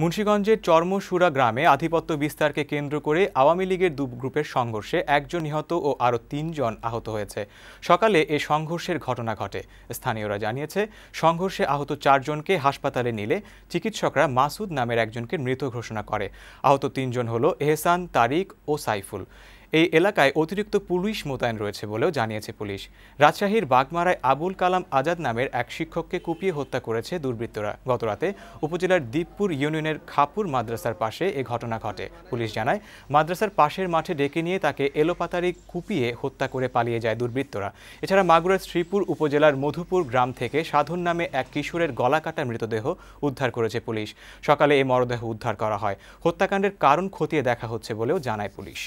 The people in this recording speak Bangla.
মুন্সীগঞ্জের চর্মসুরা গ্রামে আধিপত্য বিস্তারকে কেন্দ্র করে আওয়ামী লীগের দু গ্রুপের সংঘর্ষে একজন নিহত ও আরও তিনজন আহত হয়েছে সকালে এ সংঘর্ষের ঘটনা ঘটে স্থানীয়রা জানিয়েছে সংঘর্ষে আহত চারজনকে হাসপাতালে নিলে চিকিৎসকরা মাসুদ নামের একজনকে মৃত ঘোষণা করে আহত তিনজন হল এহসান তারিক ও সাইফুল এই এলাকায় অতিরিক্ত পুলিশ মোতায়েন রয়েছে বলেও জানিয়েছে পুলিশ রাজশাহীর বাগমারায় আবুল কালাম আজাদ নামের এক শিক্ষককে কুপিয়ে হত্যা করেছে দুর্বৃত্তরা গতরাতে উপজেলার দীপপুর ইউনিয়নের খাপুর মাদ্রাসার পাশে এ ঘটনা ঘটে পুলিশ জানায় মাদ্রাসার পাশের মাঠে ডেকে নিয়ে তাকে এলোপাতারি কুপিয়ে হত্যা করে পালিয়ে যায় দুর্বৃত্তরা এছাড়া মাগুরার শ্রীপুর উপজেলার মধুপুর গ্রাম থেকে সাধন নামে এক কিশোরের গলা কাটা মৃতদেহ উদ্ধার করেছে পুলিশ সকালে এই মরদেহ উদ্ধার করা হয় হত্যাকাণ্ডের কারণ খতিয়ে দেখা হচ্ছে বলেও জানায় পুলিশ